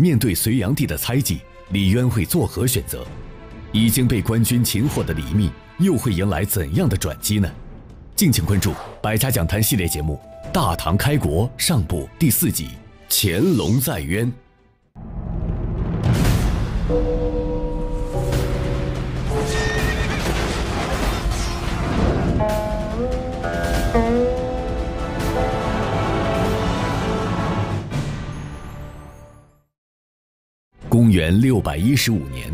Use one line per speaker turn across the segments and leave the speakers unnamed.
面对隋炀帝的猜忌，李渊会作何选择？已经被官军擒获的李密又会迎来怎样的转机呢？敬请关注《百家讲坛》系列节目《大唐开国》上部第四集《潜龙在渊》。公元六百一十五年，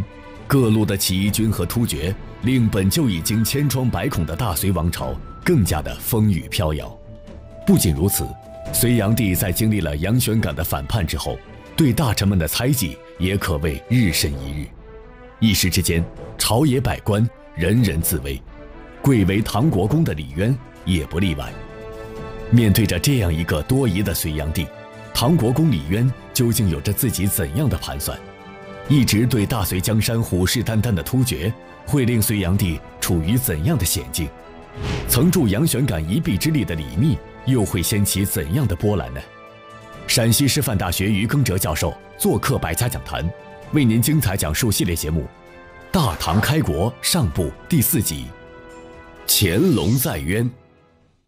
各路的起义军和突厥，令本就已经千疮百孔的大隋王朝更加的风雨飘摇。不仅如此，隋炀帝在经历了杨玄感的反叛之后，对大臣们的猜忌也可谓日甚一日，一时之间，朝野百官人人自危，贵为唐国公的李渊也不例外。面对着这样一个多疑的隋炀帝，唐国公李渊究竟有着自己怎样的盘算？一直对大隋江山虎视眈眈的突厥，会令隋炀帝处于怎样的险境？曾助杨玄感一臂之力的李密，又会掀起怎样的波澜呢？陕西师范大学于耕哲教授做客百家讲坛，为您精彩讲述系列节目《大唐开国上部》第四集《乾隆在渊》。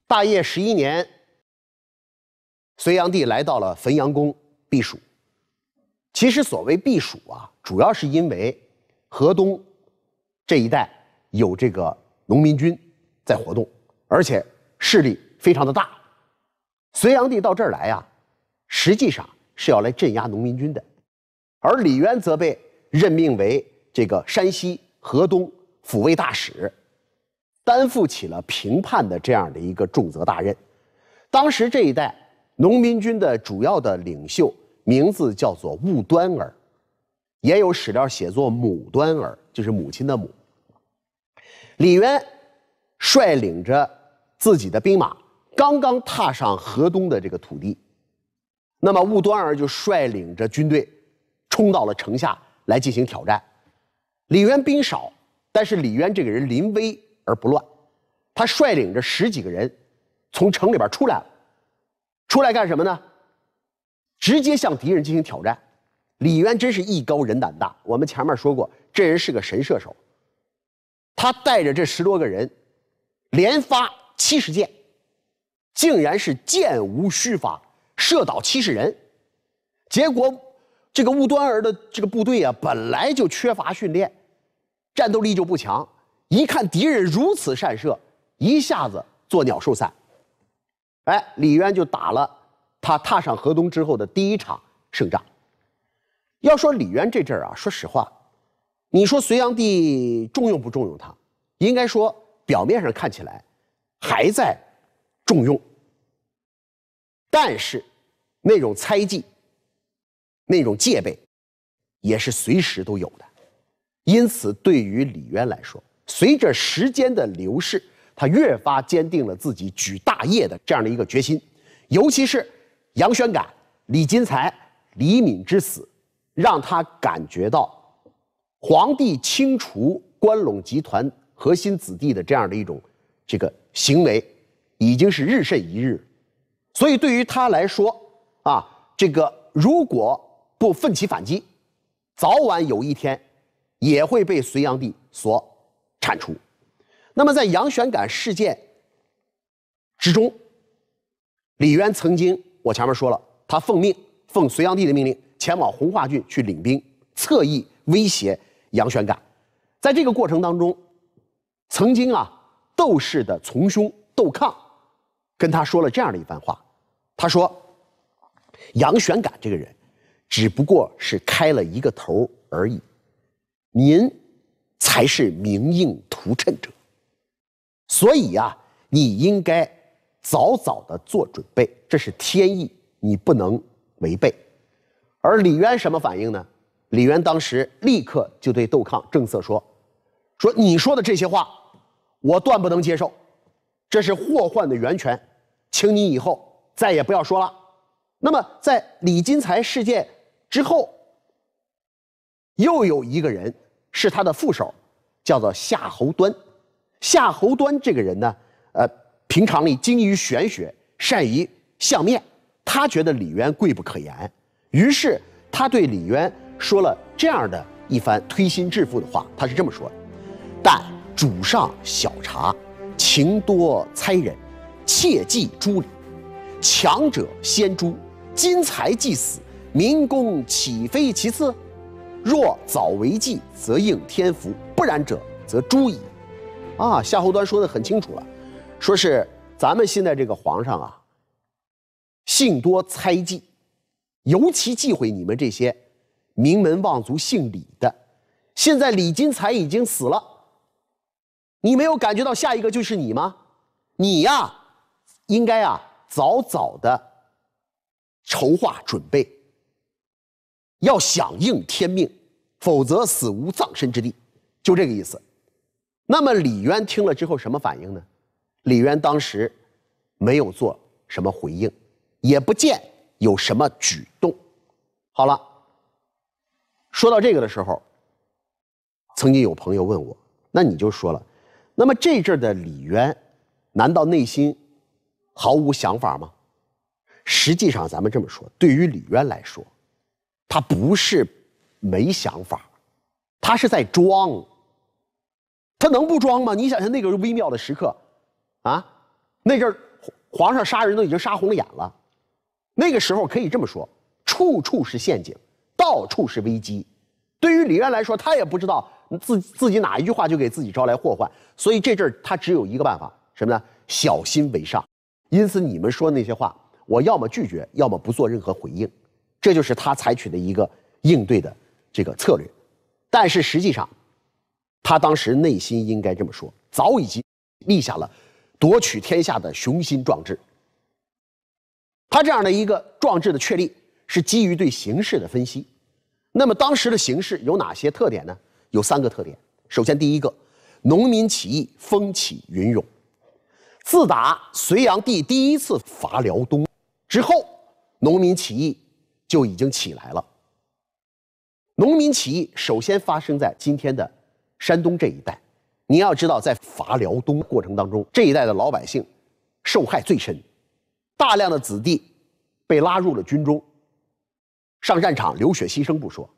大业十一年，隋炀帝来到了汾阳宫避暑。其实所谓避暑啊，主要是因为河东这一带有这个农民军在活动，而且势力非常的大。隋炀帝到这儿来呀，实际上是要来镇压农民军的，而李渊则被任命为这个山西河东抚慰大使，担负起了平叛的这样的一个重责大任。当时这一代农民军的主要的领袖。名字叫做雾端儿，也有史料写作母端儿，就是母亲的母。李渊率领着自己的兵马，刚刚踏上河东的这个土地，那么雾端儿就率领着军队冲到了城下来进行挑战。李渊兵少，但是李渊这个人临危而不乱，他率领着十几个人从城里边出来了，出来干什么呢？直接向敌人进行挑战，李渊真是艺高人胆大。我们前面说过，这人是个神射手，他带着这十多个人，连发七十箭，竟然是箭无虚发，射倒七十人。结果，这个兀端儿的这个部队啊，本来就缺乏训练，战斗力就不强。一看敌人如此善射，一下子作鸟兽散。哎，李渊就打了。他踏上河东之后的第一场胜仗。要说李渊这阵儿啊，说实话，你说隋炀帝重用不重用他，应该说表面上看起来还在重用，但是那种猜忌、那种戒备也是随时都有的。因此，对于李渊来说，随着时间的流逝，他越发坚定了自己举大业的这样的一个决心，尤其是。杨玄感、李金才、李敏之死，让他感觉到，皇帝清除关陇集团核心子弟的这样的一种这个行为，已经是日甚一日，所以对于他来说，啊，这个如果不奋起反击，早晚有一天，也会被隋炀帝所铲除。那么在杨玄感事件之中，李渊曾经。我前面说了，他奉命奉隋炀帝的命令前往洪化郡去领兵，侧翼威胁杨玄感。在这个过程当中，曾经啊窦氏的从兄窦抗跟他说了这样的一番话。他说：“杨玄感这个人只不过是开了一个头而已，您才是明应图趁者，所以呀，你应该。”早早的做准备，这是天意，你不能违背。而李渊什么反应呢？李渊当时立刻就对窦抗正色说：“说你说的这些话，我断不能接受，这是祸患的源泉，请你以后再也不要说了。”那么，在李金才事件之后，又有一个人是他的副手，叫做夏侯端。夏侯端这个人呢，呃。平常里精于玄学，善于相面，他觉得李渊贵不可言，于是他对李渊说了这样的一番推心置腹的话，他是这么说的：，但主上小察，情多猜人，切忌诛李，强者先诛，今才既死，民工岂非其次？若早为计，则应天福；不然者，则诛矣。啊，夏侯端说的很清楚了。说是咱们现在这个皇上啊，性多猜忌，尤其忌讳你们这些名门望族姓李的。现在李金才已经死了，你没有感觉到下一个就是你吗？你呀，应该啊早早的筹划准备，要响应天命，否则死无葬身之地，就这个意思。那么李渊听了之后什么反应呢？李渊当时没有做什么回应，也不见有什么举动。好了，说到这个的时候，曾经有朋友问我：“那你就说了，那么这阵儿的李渊，难道内心毫无想法吗？”实际上，咱们这么说，对于李渊来说，他不是没想法，他是在装，他能不装吗？你想想那个微妙的时刻。啊，那阵儿皇上杀人都已经杀红了眼了，那个时候可以这么说，处处是陷阱，到处是危机。对于李渊来说，他也不知道自自己哪一句话就给自己招来祸患，所以这阵儿他只有一个办法，什么呢？小心为上。因此，你们说那些话，我要么拒绝，要么不做任何回应，这就是他采取的一个应对的这个策略。但是实际上，他当时内心应该这么说：早已经立下了。夺取天下的雄心壮志，他这样的一个壮志的确立是基于对形势的分析。那么当时的形势有哪些特点呢？有三个特点。首先，第一个，农民起义风起云涌。自打隋炀帝第一次伐辽东之后，农民起义就已经起来了。农民起义首先发生在今天的山东这一带。你要知道，在伐辽东过程当中，这一带的老百姓受害最深，大量的子弟被拉入了军中，上战场流血牺牲不说，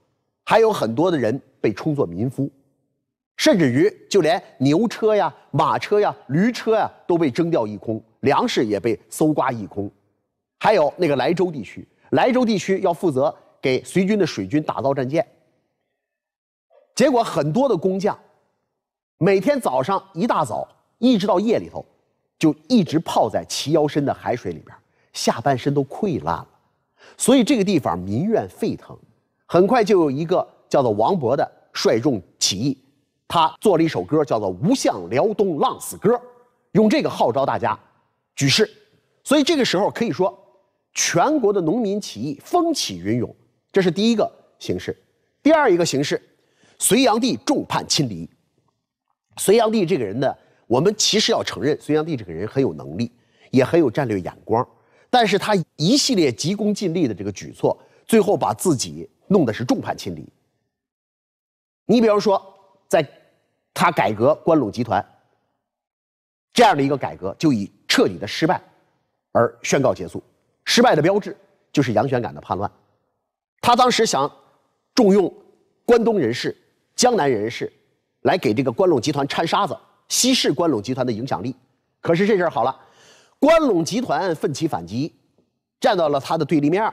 还有很多的人被充作民夫，甚至于就连牛车呀、马车呀、驴车呀都被征调一空，粮食也被搜刮一空。还有那个莱州地区，莱州地区要负责给随军的水军打造战舰，结果很多的工匠。每天早上一大早，一直到夜里头，就一直泡在齐腰深的海水里边，下半身都溃烂了。所以这个地方民怨沸腾，很快就有一个叫做王勃的率众起义，他做了一首歌，叫做《无相辽东浪死歌》，用这个号召大家举事。所以这个时候可以说，全国的农民起义风起云涌，这是第一个形式。第二一个形式，隋炀帝众叛亲离。隋炀帝这个人呢，我们其实要承认，隋炀帝这个人很有能力，也很有战略眼光，但是他一系列急功近利的这个举措，最后把自己弄得是众叛亲离。你比如说，在他改革关陇集团这样的一个改革，就以彻底的失败而宣告结束。失败的标志就是杨玄感的叛乱。他当时想重用关东人士、江南人士。来给这个关陇集团掺沙子，稀释关陇集团的影响力。可是这事儿好了，关陇集团奋起反击，站到了他的对立面。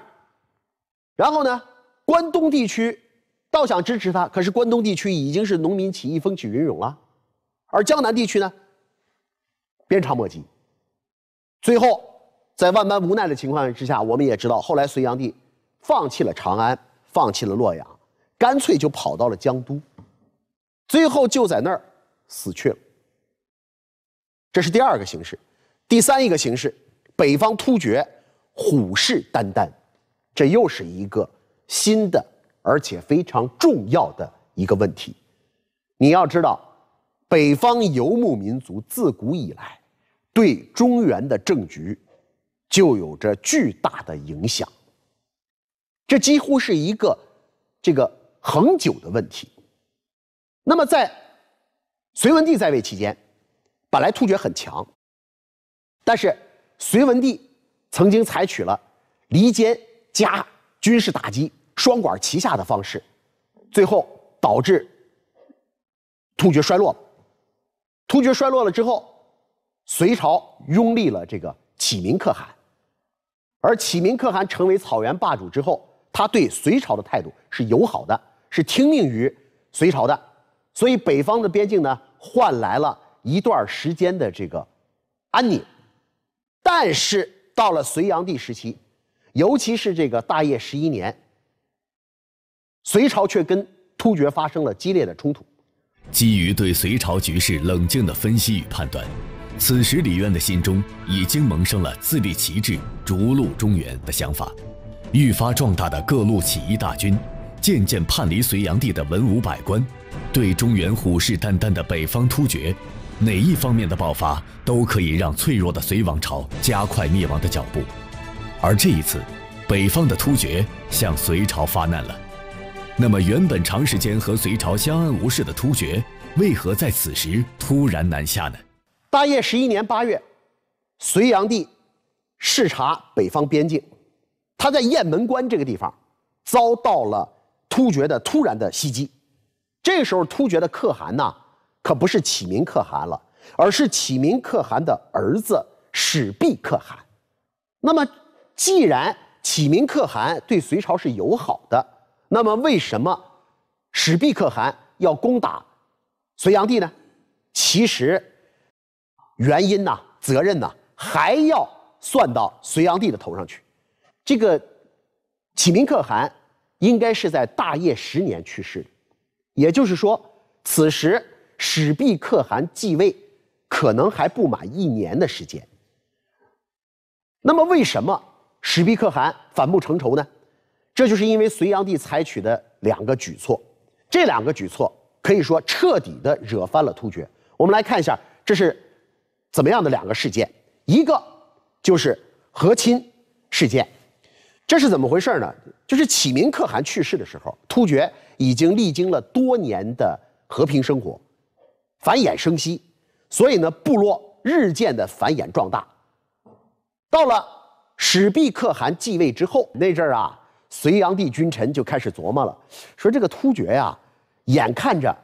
然后呢，关东地区倒想支持他，可是关东地区已经是农民起义风起云涌了，而江南地区呢，鞭长莫及。最后，在万般无奈的情况之下，我们也知道，后来隋炀帝放弃了长安，放弃了洛阳，干脆就跑到了江都。最后就在那儿死去了。这是第二个形式，第三一个形式，北方突厥虎视眈眈，这又是一个新的而且非常重要的一个问题。你要知道，北方游牧民族自古以来对中原的政局就有着巨大的影响，这几乎是一个这个恒久的问题。那么，在隋文帝在位期间，本来突厥很强，但是隋文帝曾经采取了离间加军事打击双管齐下的方式，最后导致突厥衰落。突厥衰落了之后，隋朝拥立了这个启民可汗，而启民可汗成为草原霸主之后，他对隋朝的态度是友好的，是听命于隋朝的。所以北方的边境呢，换来了一段时间的这个安宁，但是到了隋炀帝时期，尤其是这个大业十一年，隋朝却跟突厥发生了激烈的冲突。
基于对隋朝局势冷静的分析与判断，此时李渊的心中已经萌生了自立旗帜、逐鹿中原的想法。愈发壮大的各路起义大军。渐渐叛离隋炀帝的文武百官，对中原虎视眈眈的北方突厥，哪一方面的爆发都可以让脆弱的隋王朝加快灭亡的脚步。而这一次，北方的突厥向隋朝发难了。那么，原本长时间和隋朝相安无事的突厥，为何在此时突然南下呢？
大业十一年八月，隋炀帝视察北方边境，他在雁门关这个地方，遭到了。突厥的突然的袭击，这时候突厥的可汗呢，可不是启明可汗了，而是启明可汗的儿子始毕可汗。那么，既然启明可汗对隋朝是友好的，那么为什么始毕可汗要攻打隋炀帝呢？其实，原因呢，责任呢，还要算到隋炀帝的头上去。这个启明可汗。应该是在大业十年去世的，也就是说，此时始毕可汗继位可能还不满一年的时间。那么，为什么始毕可汗反目成仇呢？这就是因为隋炀帝采取的两个举措，这两个举措可以说彻底的惹翻了突厥。我们来看一下，这是怎么样的两个事件？一个就是和亲事件。这是怎么回事呢？就是启明可汗去世的时候，突厥已经历经了多年的和平生活，繁衍生息，所以呢，部落日渐的繁衍壮大。到了始毕可汗继位之后，那阵儿啊，隋炀帝君臣就开始琢磨了，说这个突厥呀，眼看着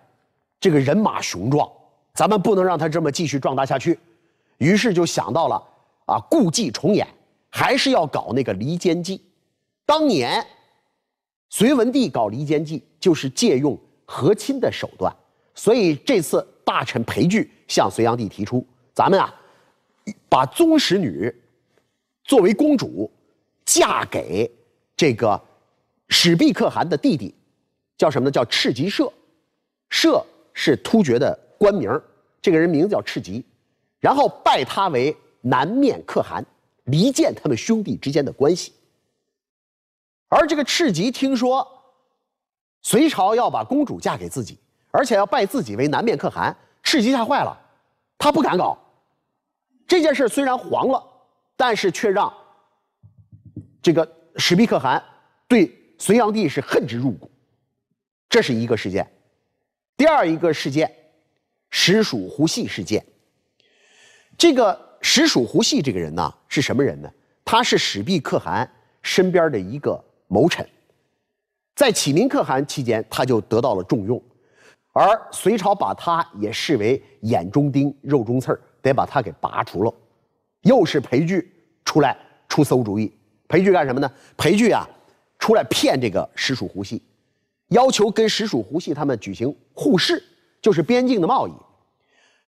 这个人马雄壮，咱们不能让他这么继续壮大下去，于是就想到了啊，故伎重演，还是要搞那个离间计。当年，隋文帝搞离间计，就是借用和亲的手段。所以这次大臣裴矩向隋炀帝提出：“咱们啊，把宗室女作为公主嫁给这个始毕可汗的弟弟，叫什么呢？叫赤吉社。社是突厥的官名。这个人名字叫赤吉，然后拜他为南面可汗，离间他们兄弟之间的关系。”而这个赤吉听说，隋朝要把公主嫁给自己，而且要拜自己为南面可汗，赤吉吓坏了，他不敢搞。这件事虽然黄了，但是却让这个始毕可汗对隋炀帝是恨之入骨。这是一个事件。第二一个事件，石属胡系事件。这个石属胡系这个人呢是什么人呢？他是始毕可汗身边的一个。谋臣，在启民可汗期间，他就得到了重用，而隋朝把他也视为眼中钉、肉中刺儿，得把他给拔除了。又是裴矩出来出馊主意，裴矩干什么呢？裴矩啊，出来骗这个石属胡系，要求跟石属胡系他们举行互市，就是边境的贸易。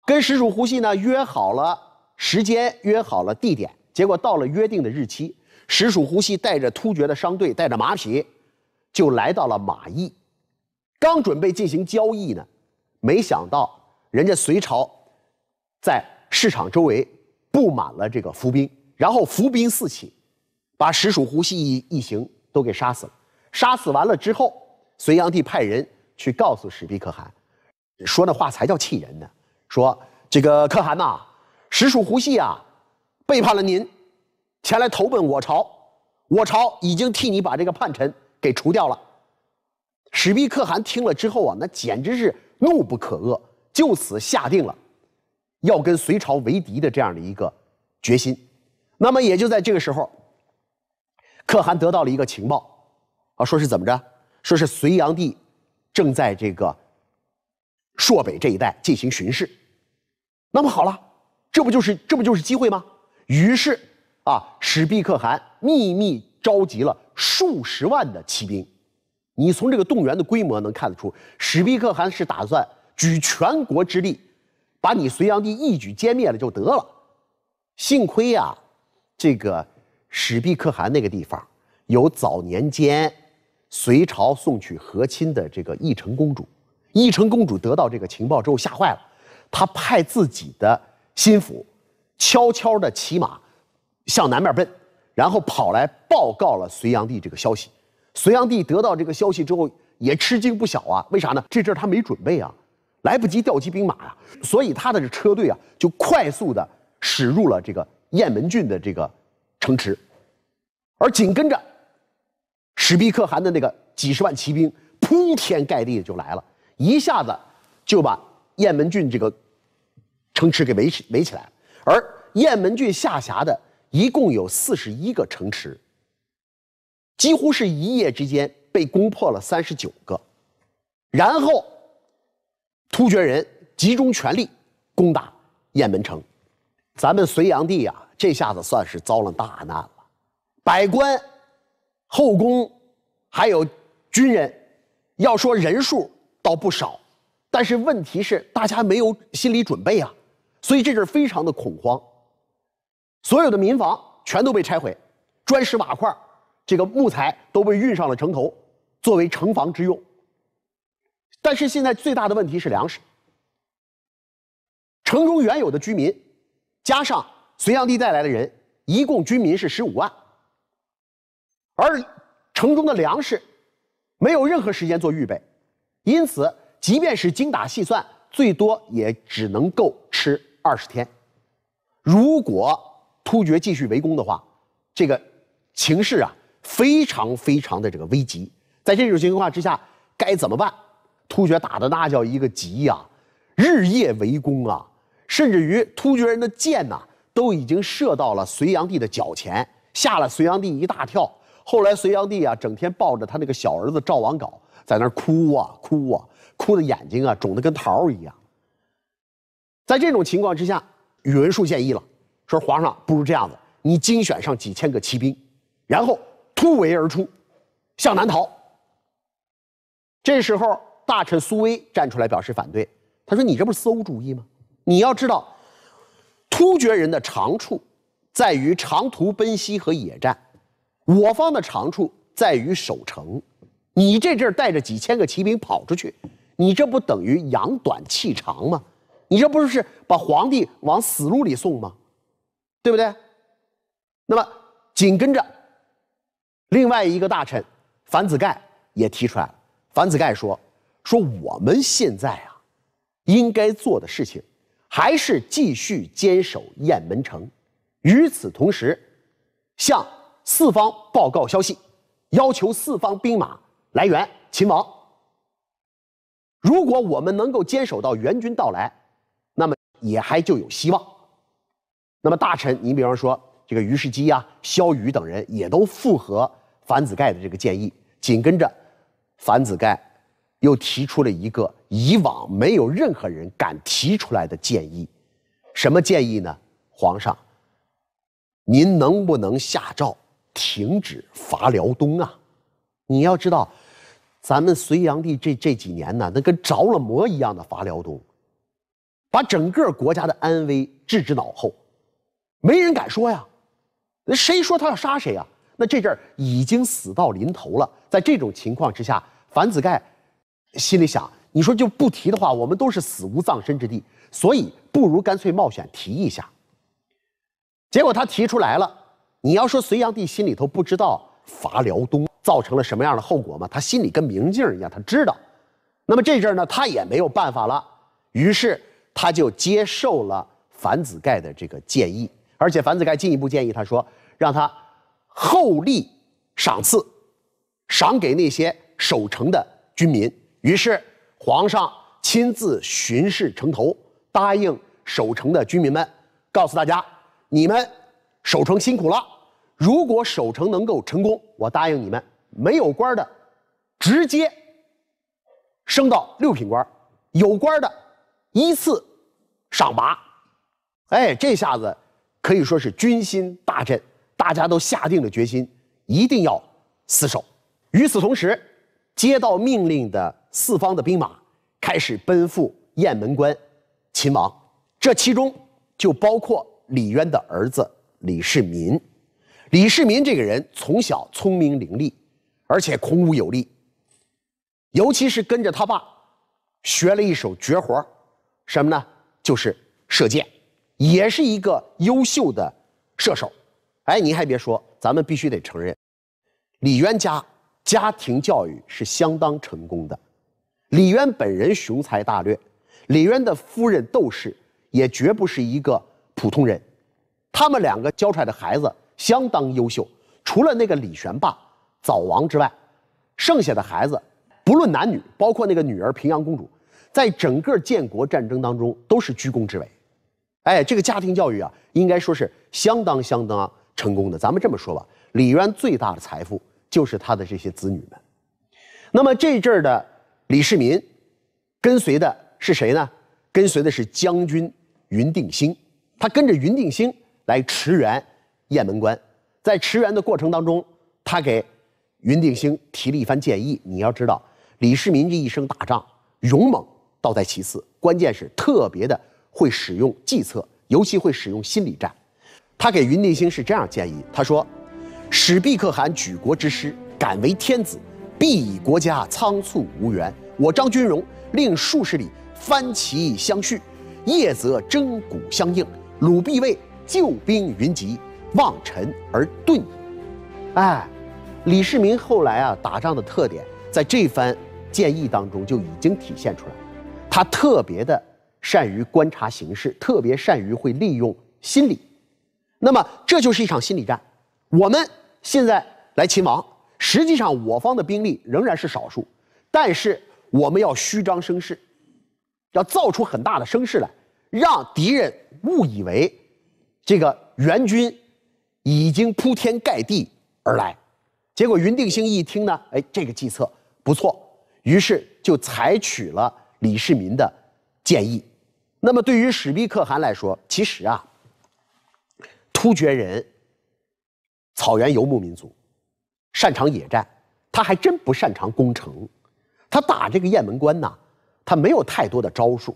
跟石属胡系呢约好了时间，约好了地点，结果到了约定的日期。石蜀胡西带着突厥的商队，带着马匹，就来到了马邑，刚准备进行交易呢，没想到人家隋朝在市场周围布满了这个伏兵，然后伏兵四起，把石蜀胡西一行都给杀死了。杀死完了之后，隋炀帝派人去告诉史毕可汗，说那话才叫气人呢，说这个可汗呐，石蜀胡西啊背叛了您。前来投奔我朝，我朝已经替你把这个叛臣给除掉了。史毕可汗听了之后啊，那简直是怒不可遏，就此下定了要跟隋朝为敌的这样的一个决心。那么也就在这个时候，可汗得到了一个情报，啊，说是怎么着？说是隋炀帝正在这个朔北这一带进行巡视。那么好了，这不就是这不就是机会吗？于是。啊！史毕可汗秘密召集了数十万的骑兵，你从这个动员的规模能看得出，史毕可汗是打算举全国之力，把你隋炀帝一举歼灭了就得了。幸亏呀，这个史毕可汗那个地方有早年间隋朝送去和亲的这个义成公主，义成公主得到这个情报之后吓坏了，她派自己的心腹悄悄的骑马。向南面奔，然后跑来报告了隋炀帝这个消息。隋炀帝得到这个消息之后也吃惊不小啊，为啥呢？这阵他没准备啊，来不及调集兵马呀，所以他的这车队啊就快速的驶入了这个雁门郡的这个城池。而紧跟着，史毕可汗的那个几十万骑兵铺天盖地的就来了，一下子就把雁门郡这个城池给围起围起来。而雁门郡下辖的一共有四十一个城池，几乎是一夜之间被攻破了三十九个，然后突厥人集中全力攻打雁门城，咱们隋炀帝呀，这下子算是遭了大难了。百官、后宫，还有军人，要说人数倒不少，但是问题是大家没有心理准备啊，所以这阵非常的恐慌。所有的民房全都被拆毁，砖石瓦块、这个木材都被运上了城头，作为城防之用。但是现在最大的问题是粮食。城中原有的居民加上隋炀帝带来的人，一共军民是十五万，而城中的粮食没有任何时间做预备，因此即便是精打细算，最多也只能够吃二十天。如果突厥继续围攻的话，这个情势啊非常非常的这个危急。在这种情况之下，该怎么办？突厥打的那叫一个急呀，日夜围攻啊，甚至于突厥人的箭呐都已经射到了隋炀帝的脚前，吓了隋炀帝一大跳。后来隋炀帝啊整天抱着他那个小儿子赵王杲在那儿哭啊哭啊，哭的眼睛啊肿得跟桃儿一样。在这种情况之下，宇文述建议了。说：“皇上，不如这样子，你精选上几千个骑兵，然后突围而出，向南逃。”这时候，大臣苏威站出来表示反对，他说：“你这不是馊主意吗？你要知道，突厥人的长处在于长途奔袭和野战，我方的长处在于守城。你这阵儿带着几千个骑兵跑出去，你这不等于扬短弃长吗？你这不是把皇帝往死路里送吗？”对不对？那么紧跟着，另外一个大臣樊子盖也提出来了。樊子盖说：“说我们现在啊，应该做的事情，还是继续坚守雁门城。与此同时，向四方报告消息，要求四方兵马来援秦王。如果我们能够坚守到援军到来，那么也还就有希望。”那么，大臣，你比方说这个虞世基呀、萧瑀等人，也都附和樊子盖的这个建议。紧跟着，樊子盖又提出了一个以往没有任何人敢提出来的建议。什么建议呢？皇上，您能不能下诏停止伐辽东啊？你要知道，咱们隋炀帝这这几年呢，那跟着了魔一样的伐辽东，把整个国家的安危置之脑后。没人敢说呀，那谁说他要杀谁啊？那这阵儿已经死到临头了，在这种情况之下，樊子盖心里想：你说就不提的话，我们都是死无葬身之地，所以不如干脆冒险提一下。结果他提出来了。你要说隋炀帝心里头不知道伐辽东造成了什么样的后果吗？他心里跟明镜一样，他知道。那么这阵儿呢，他也没有办法了，于是他就接受了樊子盖的这个建议。而且樊子盖进一步建议，他说：“让他厚利赏赐，赏给那些守城的军民。”于是，皇上亲自巡视城头，答应守城的军民们，告诉大家：“你们守城辛苦了，如果守城能够成功，我答应你们，没有官的直接升到六品官，有官的依次赏拔。”哎，这下子。可以说是军心大振，大家都下定了决心，一定要死守。与此同时，接到命令的四方的兵马开始奔赴雁门关，秦王。这其中就包括李渊的儿子李世民。李世民这个人从小聪明伶俐，而且孔武有力，尤其是跟着他爸学了一手绝活什么呢？就是射箭。也是一个优秀的射手，哎，您还别说，咱们必须得承认，李渊家家庭教育是相当成功的。李渊本人雄才大略，李渊的夫人窦氏也绝不是一个普通人，他们两个教出来的孩子相当优秀。除了那个李玄霸早亡之外，剩下的孩子不论男女，包括那个女儿平阳公主，在整个建国战争当中都是居功至伟。哎，这个家庭教育啊，应该说是相当相当成功的。咱们这么说吧，李渊最大的财富就是他的这些子女们。那么这阵儿的李世民，跟随的是谁呢？跟随的是将军云定兴。他跟着云定兴来驰援雁门关，在驰援的过程当中，他给云定兴提了一番建议。你要知道，李世民这一生打仗勇猛倒在其次，关键是特别的。会使用计策，尤其会使用心理战。他给云内星是这样建议：他说，始毕可汗举国之师，敢为天子，必以国家仓促无援。我张君荣令数十里翻旗相续，夜则征鼓相应，鲁必卫救兵云集，望尘而遁矣。哎，李世民后来啊打仗的特点，在这番建议当中就已经体现出来了，他特别的。善于观察形势，特别善于会利用心理，那么这就是一场心理战。我们现在来秦王，实际上我方的兵力仍然是少数，但是我们要虚张声势，要造出很大的声势来，让敌人误以为这个援军已经铺天盖地而来。结果云定兴一听呢，哎，这个计策不错，于是就采取了李世民的建议。那么，对于史密克汗来说，其实啊，突厥人，草原游牧民族，擅长野战，他还真不擅长攻城。他打这个雁门关呢，他没有太多的招数。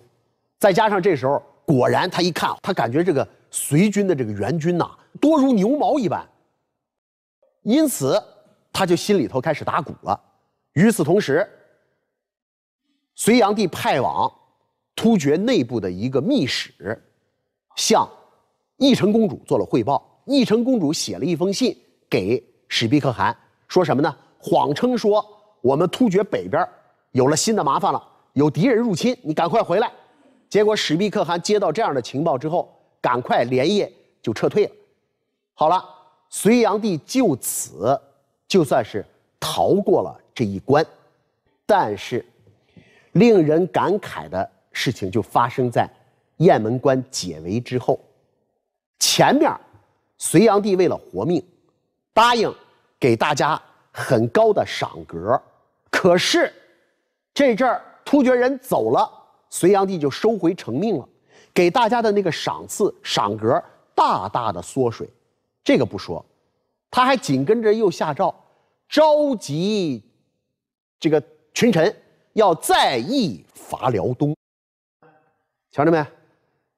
再加上这时候，果然他一看，他感觉这个隋军的这个援军呐，多如牛毛一般。因此，他就心里头开始打鼓了。与此同时，隋炀帝派往。突厥内部的一个密使，向义成公主做了汇报。义成公主写了一封信给史毕可汗，说什么呢？谎称说我们突厥北边有了新的麻烦了，有敌人入侵，你赶快回来。结果史毕可汗接到这样的情报之后，赶快连夜就撤退了。好了，隋炀帝就此就算是逃过了这一关，但是令人感慨的。事情就发生在雁门关解围之后，前面隋炀帝为了活命，答应给大家很高的赏格，可是这阵儿突厥人走了，隋炀帝就收回成命了，给大家的那个赏赐赏格大大的缩水。这个不说，他还紧跟着又下诏，召集这个群臣，要再议伐辽东。瞧着没，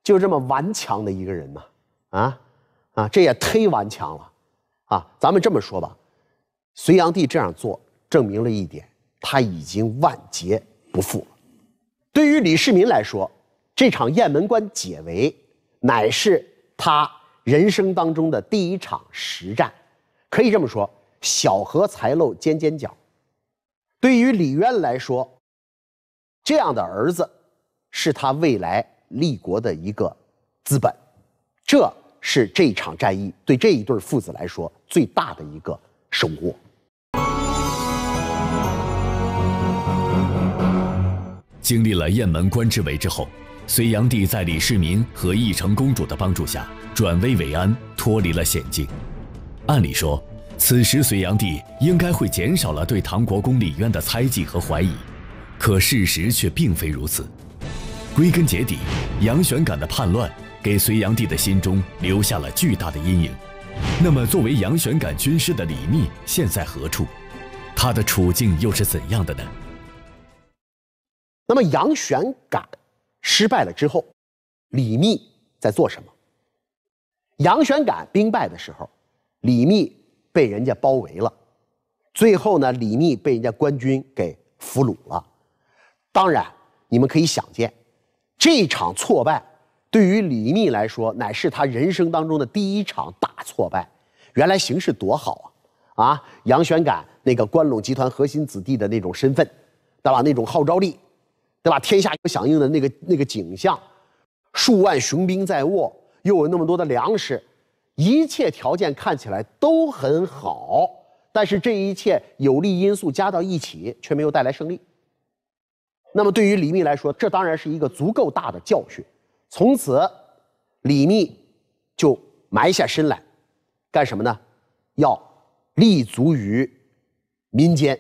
就这么顽强的一个人呐，啊，啊，这也忒顽强了，啊，咱们这么说吧，隋炀帝这样做证明了一点，他已经万劫不复了。对于李世民来说，这场雁门关解围，乃是他人生当中的第一场实战。可以这么说，小荷才露尖尖角。对于李渊来说，这样的儿子。是他未来立国的一个资本，这是这一场战役对这一对父子来说最大的一个收获。
经历了雁门关之围之后，隋炀帝在李世民和义成公主的帮助下转危为安，脱离了险境。按理说，此时隋炀帝应该会减少了对唐国公李渊的猜忌和怀疑，可事实却并非如此。归根结底，杨玄感的叛乱给隋炀帝的心中留下了巨大的阴影。那么，作为杨玄感军师的李密现在何处？他的处境又是怎样的呢？
那么，杨玄感失败了之后，李密在做什么？杨玄感兵败的时候，李密被人家包围了，最后呢，李密被人家官军给俘虏了。当然，你们可以想见。这场挫败对于李密来说，乃是他人生当中的第一场大挫败。原来形势多好啊！啊，杨玄感那个关陇集团核心子弟的那种身份，对吧？那种号召力，对吧？天下有响应的那个那个景象，数万雄兵在握，又有那么多的粮食，一切条件看起来都很好。但是，这一切有利因素加到一起，却没有带来胜利。那么对于李密来说，这当然是一个足够大的教训。从此，李密就埋下身来，干什么呢？要立足于民间，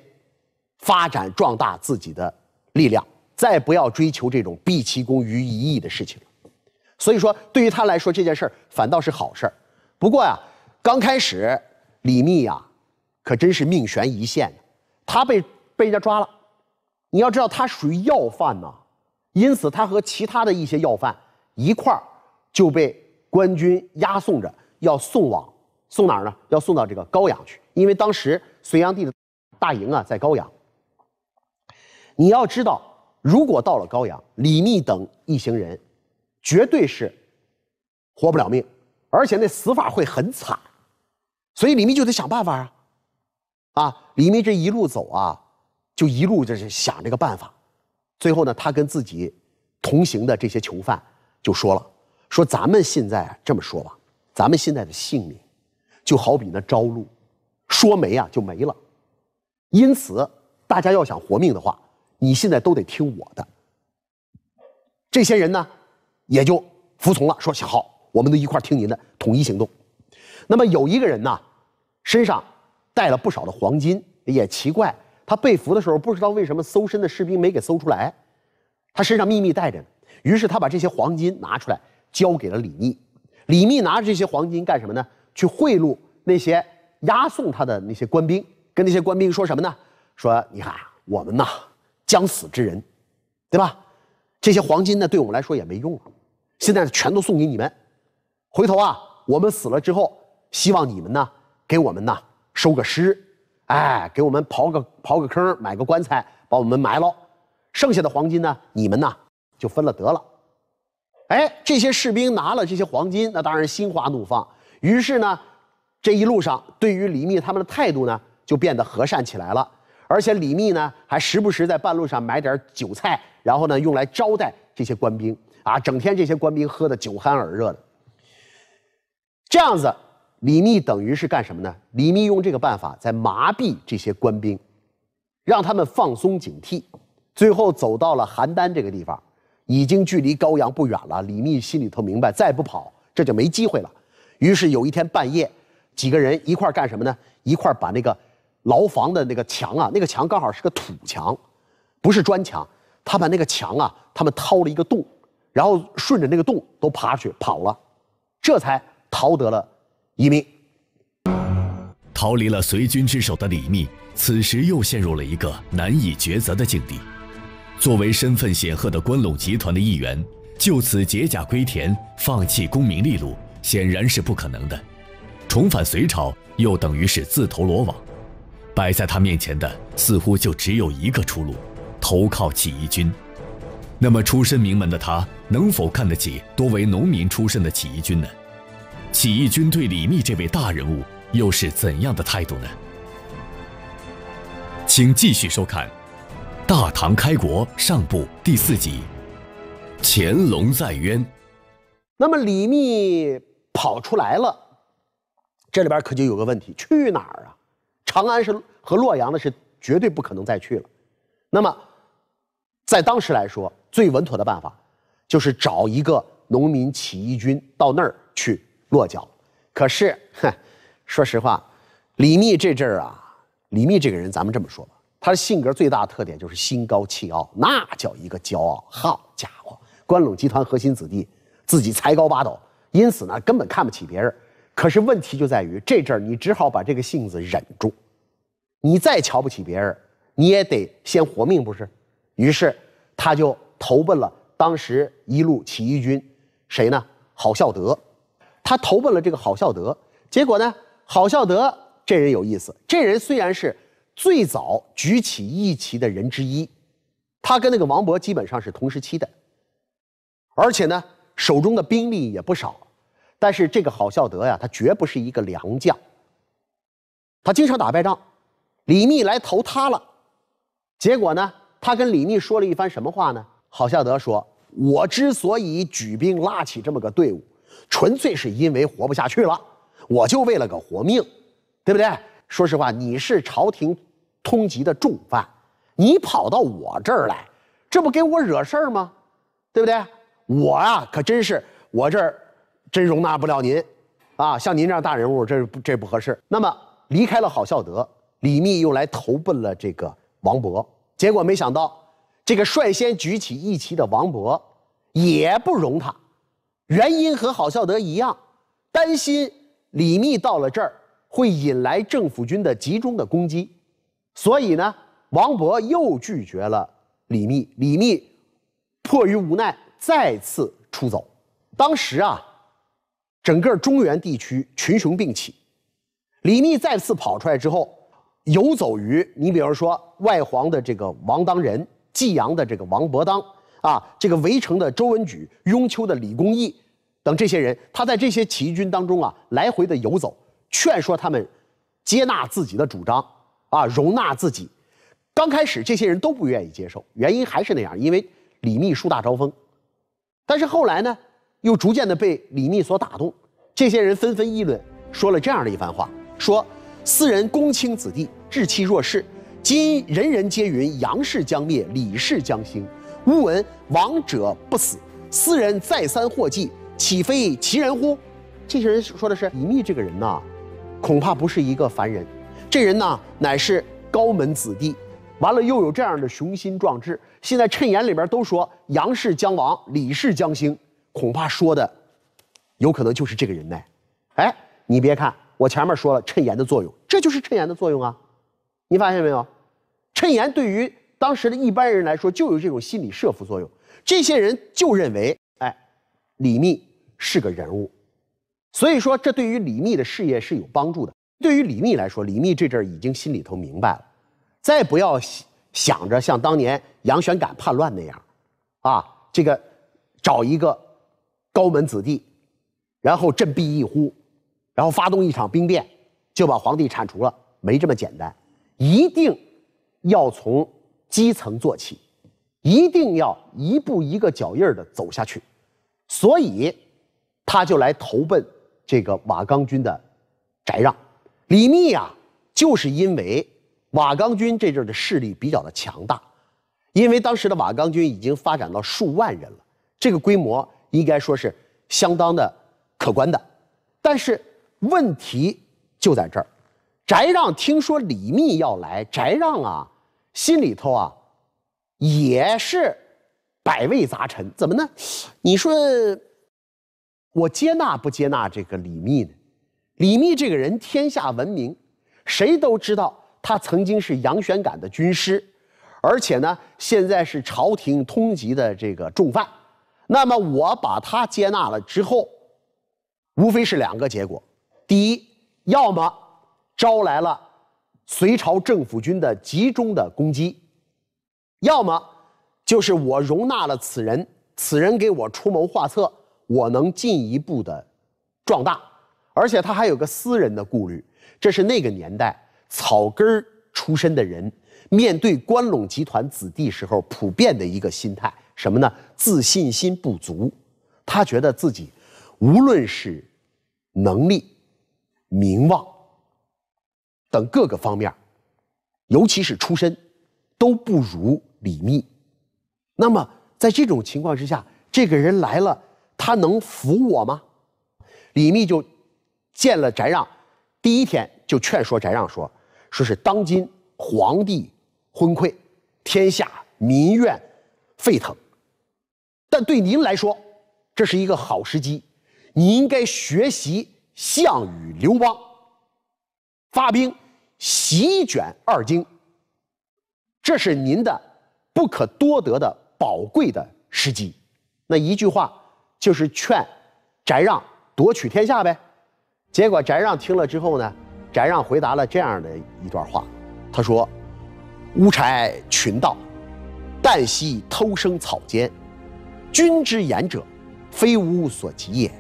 发展壮大自己的力量，再不要追求这种毕其功于一役的事情了。所以说，对于他来说，这件事儿反倒是好事儿。不过呀，刚开始，李密呀，可真是命悬一线。他被被人家抓了。你要知道，他属于要犯呐，因此他和其他的一些要犯一块儿就被官军押送着，要送往送哪儿呢？要送到这个高阳去，因为当时隋炀帝的大营啊在高阳。你要知道，如果到了高阳，李密等一行人绝对是活不了命，而且那死法会很惨，所以李密就得想办法啊！啊，李密这一路走啊。就一路就是想这个办法，最后呢，他跟自己同行的这些囚犯就说了：“说咱们现在这么说吧，咱们现在的性命就好比那朝露，说没啊就没了。因此，大家要想活命的话，你现在都得听我的。”这些人呢，也就服从了，说：“好，我们都一块听您的，统一行动。”那么有一个人呢，身上带了不少的黄金，也奇怪。他被俘的时候，不知道为什么搜身的士兵没给搜出来，他身上秘密带着呢。于是他把这些黄金拿出来，交给了李密。李密拿着这些黄金干什么呢？去贿赂那些押送他的那些官兵，跟那些官兵说什么呢？说：“你看，我们呐，将死之人，对吧？这些黄金呢，对我们来说也没用了，现在全都送给你们。回头啊，我们死了之后，希望你们呢，给我们呐收个尸。”哎，给我们刨个刨个坑，买个棺材，把我们埋了。剩下的黄金呢？你们呢？就分了得了。哎，这些士兵拿了这些黄金，那当然心花怒放。于是呢，这一路上对于李密他们的态度呢，就变得和善起来了。而且李密呢，还时不时在半路上买点酒菜，然后呢，用来招待这些官兵啊。整天这些官兵喝的酒酣耳热的，这样子。李密等于是干什么呢？李密用这个办法在麻痹这些官兵，让他们放松警惕，最后走到了邯郸这个地方，已经距离高阳不远了。李密心里头明白，再不跑这就没机会了。于是有一天半夜，几个人一块干什么呢？一块把那个牢房的那个墙啊，那个墙刚好是个土墙，不是砖墙。他把那个墙啊，他们掏了一个洞，然后顺着那个洞都爬出去跑了，
这才逃得了。一命。逃离了随军之手的李密，此时又陷入了一个难以抉择的境地。作为身份显赫的关陇集团的一员，就此解甲归田，放弃功名利禄，显然是不可能的。重返隋朝，又等于是自投罗网。摆在他面前的，似乎就只有一个出路：投靠起义军。那么，出身名门的他，能否看得起多为农民出身的起义军呢？起义军对李密这位大人物又是怎样的态度呢？请继续收看《大唐开国上部》第四集《潜龙在渊》。
那么李密跑出来了，这里边可就有个问题：去哪儿啊？长安是和洛阳的是绝对不可能再去了。那么，在当时来说，最稳妥的办法，就是找一个农民起义军到那儿去。落脚，可是，哼，说实话，李密这阵儿啊，李密这个人，咱们这么说吧，他的性格最大特点就是心高气傲，那叫一个骄傲。好家伙，关陇集团核心子弟，自己才高八斗，因此呢，根本看不起别人。可是问题就在于这阵儿，你只好把这个性子忍住，你再瞧不起别人，你也得先活命不是？于是他就投奔了当时一路起义军，谁呢？郝孝德。他投奔了这个郝孝德，结果呢？郝孝德这人有意思，这人虽然是最早举起义旗的人之一，他跟那个王勃基本上是同时期的，而且呢，手中的兵力也不少。但是这个郝孝德呀，他绝不是一个良将，他经常打败仗。李密来投他了，结果呢，他跟李密说了一番什么话呢？郝孝德说：“我之所以举兵拉起这么个队伍。”纯粹是因为活不下去了，我就为了个活命，对不对？说实话，你是朝廷通缉的重犯，你跑到我这儿来，这不给我惹事儿吗？对不对？我呀，可真是我这儿真容纳不了您，啊，像您这样大人物，这这不合适。那么离开了郝孝德，李密又来投奔了这个王勃，结果没想到，这个率先举起义旗的王勃也不容他。原因和郝孝德一样，担心李密到了这儿会引来政府军的集中的攻击，所以呢，王勃又拒绝了李密。李密迫于无奈，再次出走。当时啊，整个中原地区群雄并起，李密再次跑出来之后，游走于你比如说外黄的这个王当仁、济阳的这个王伯当。啊，这个围城的周文举、雍丘的李公义等这些人，他在这些起义军当中啊来回的游走，劝说他们接纳自己的主张，啊，容纳自己。刚开始这些人都不愿意接受，原因还是那样，因为李密树大招风。但是后来呢，又逐渐的被李密所打动，这些人纷纷议论，说了这样的一番话：说，四人公卿子弟，志气若士，今人人皆云杨氏将灭，李氏将兴。吾闻亡者不死，斯人再三获计，岂非其人乎？这些人说的是李密这个人呐，恐怕不是一个凡人，这人呢乃是高门子弟，完了又有这样的雄心壮志。现在谶言里边都说杨氏将亡，李氏将兴，恐怕说的有可能就是这个人呢。哎，你别看我前面说了谶言的作用，这就是谶言的作用啊。你发现没有，谶言对于。当时的一般人来说，就有这种心理设伏作用。这些人就认为，哎，李密是个人物，所以说这对于李密的事业是有帮助的。对于李密来说，李密这阵儿已经心里头明白了，再不要想着像当年杨玄感叛乱那样，啊，这个找一个高门子弟，然后振臂一呼，然后发动一场兵变，就把皇帝铲除了，没这么简单，一定要从。基层做起，一定要一步一个脚印儿的走下去，所以，他就来投奔这个瓦岗军的翟让。李密啊，就是因为瓦岗军这阵儿的势力比较的强大，因为当时的瓦岗军已经发展到数万人了，这个规模应该说是相当的可观的。但是问题就在这儿，翟让听说李密要来，翟让啊。心里头啊，也是百味杂陈。怎么呢？你说我接纳不接纳这个李密呢？李密这个人天下闻名，谁都知道他曾经是杨玄感的军师，而且呢，现在是朝廷通缉的这个重犯。那么我把他接纳了之后，无非是两个结果：第一，要么招来了。隋朝政府军的集中的攻击，要么就是我容纳了此人，此人给我出谋划策，我能进一步的壮大。而且他还有个私人的顾虑，这是那个年代草根出身的人面对关陇集团子弟时候普遍的一个心态。什么呢？自信心不足，他觉得自己无论是能力、名望。等各个方面，尤其是出身，都不如李密。那么在这种情况之下，这个人来了，他能服我吗？李密就见了翟让，第一天就劝说翟让说：“说是当今皇帝昏聩，天下民怨沸腾，但对您来说，这是一个好时机，你应该学习项羽、刘邦。”发兵席卷二京，这是您的不可多得的宝贵的时机。那一句话就是劝翟让夺取天下呗。结果翟让听了之后呢，翟让回答了这样的一段话，他说：“乌柴群盗，旦夕偷生草间，君之言者，非吾所及也。”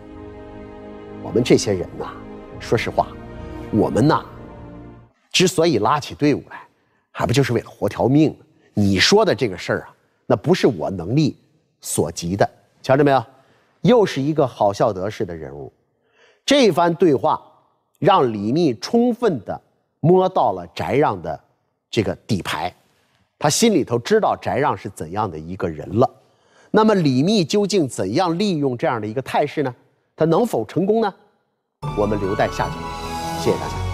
我们这些人呐，说实话，我们呐。之所以拉起队伍来，还不就是为了活条命？你说的这个事儿啊，那不是我能力所及的。瞧见没有？又是一个好孝德式的人物。这番对话让李密充分地摸到了翟让的这个底牌，他心里头知道翟让是怎样的一个人了。那么李密究竟怎样利用这样的一个态势呢？他能否成功呢？我们留待下集。谢谢大家。